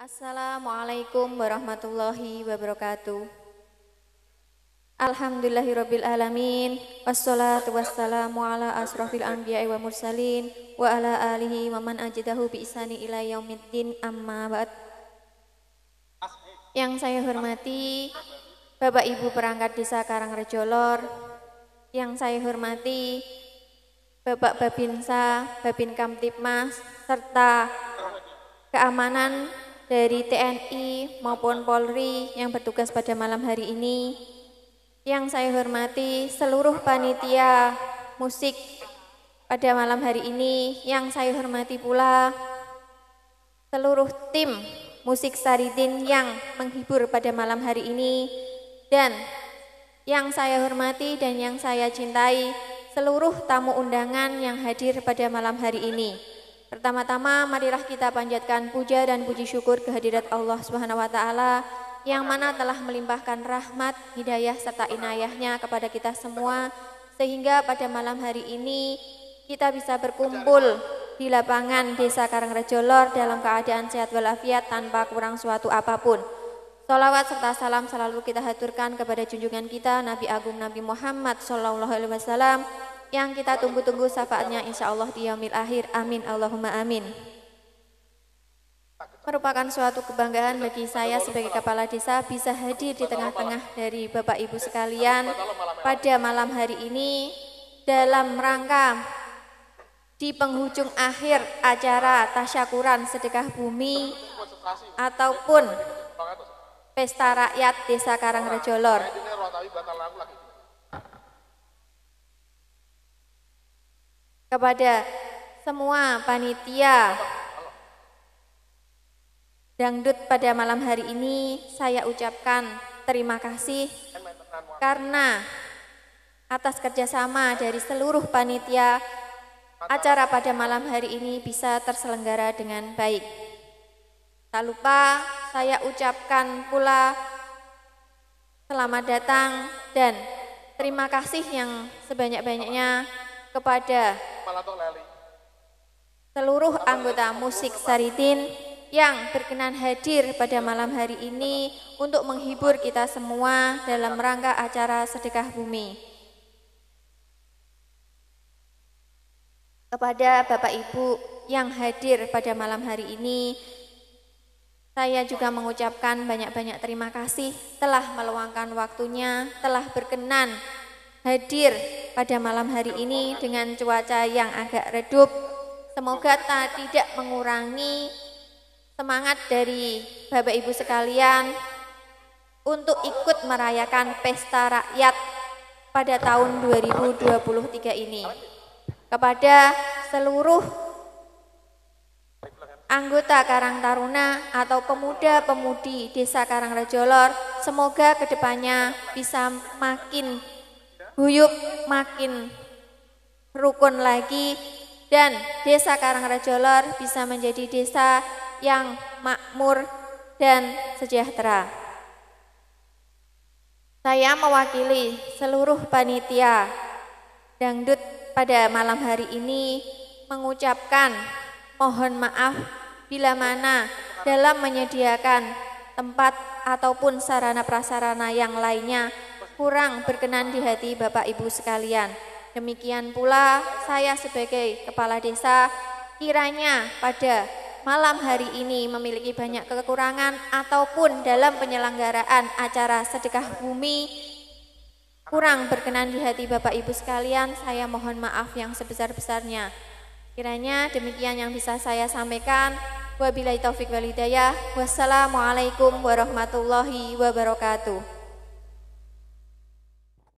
Assalamualaikum warahmatullahi wabarakatuh. Alhamdulillahirabbil alamin wassalatu wassalamu ala asrofil anbiya'i wa mursalin wa ala alihi wa man ajdahu bi isani ila yaumiddin amma ba'd. Yang saya hormati Bapak Ibu perangkat desa Karangrejo-Lor, yang saya hormati Bapak Babinsa, Babin Kamtipmas serta keamanan dari TNI maupun Polri yang bertugas pada malam hari ini, yang saya hormati seluruh panitia musik pada malam hari ini, yang saya hormati pula seluruh tim musik Saridin yang menghibur pada malam hari ini, dan yang saya hormati dan yang saya cintai seluruh tamu undangan yang hadir pada malam hari ini. Pertama-tama marilah kita panjatkan puja dan puji syukur kehadirat Allah Subhanahu wa taala yang mana telah melimpahkan rahmat, hidayah serta inayahnya kepada kita semua sehingga pada malam hari ini kita bisa berkumpul di lapangan Desa Karangrejo Lor dalam keadaan sehat walafiat tanpa kurang suatu apapun. Salawat serta salam selalu kita haturkan kepada junjungan kita Nabi Agung Nabi Muhammad Shallallahu Alaihi Wasallam yang kita tunggu-tunggu syafaatnya insya Allah di yaumil akhir. Amin Allahumma amin. Merupakan suatu kebanggaan bagi saya sebagai kepala desa bisa hadir di tengah-tengah dari Bapak Ibu sekalian pada malam hari ini dalam rangka di penghujung akhir acara tasyakuran sedekah bumi ataupun pesta rakyat Desa Karangrejo Lor. kepada semua panitia dangdut pada malam hari ini saya ucapkan terima kasih karena atas kerjasama dari seluruh panitia acara pada malam hari ini bisa terselenggara dengan baik. Tak lupa saya ucapkan pula selamat datang dan terima kasih yang sebanyak-banyaknya kepada seluruh anggota musik Saritin yang berkenan hadir pada malam hari ini untuk menghibur kita semua dalam rangka acara sedekah bumi. Kepada Bapak Ibu yang hadir pada malam hari ini, saya juga mengucapkan banyak-banyak terima kasih telah meluangkan waktunya, telah berkenan hadir pada malam hari ini dengan cuaca yang agak redup Semoga tak tidak mengurangi semangat dari Bapak Ibu sekalian untuk ikut merayakan pesta rakyat pada tahun 2023 ini. Kepada seluruh anggota Karang Taruna atau pemuda-pemudi Desa Karang Rajolor, semoga kedepannya bisa makin guyup, makin rukun lagi, dan desa Karangrajolor bisa menjadi desa yang makmur dan sejahtera. Saya mewakili seluruh panitia dangdut pada malam hari ini mengucapkan mohon maaf bila mana dalam menyediakan tempat ataupun sarana prasarana yang lainnya kurang berkenan di hati Bapak Ibu sekalian. Demikian pula saya sebagai kepala desa kiranya pada malam hari ini memiliki banyak kekurangan ataupun dalam penyelenggaraan acara sedekah bumi kurang berkenan di hati Bapak Ibu sekalian, saya mohon maaf yang sebesar-besarnya. Kiranya demikian yang bisa saya sampaikan. Wabillahi taufik walhidayah. Wassalamualaikum warahmatullahi wabarakatuh.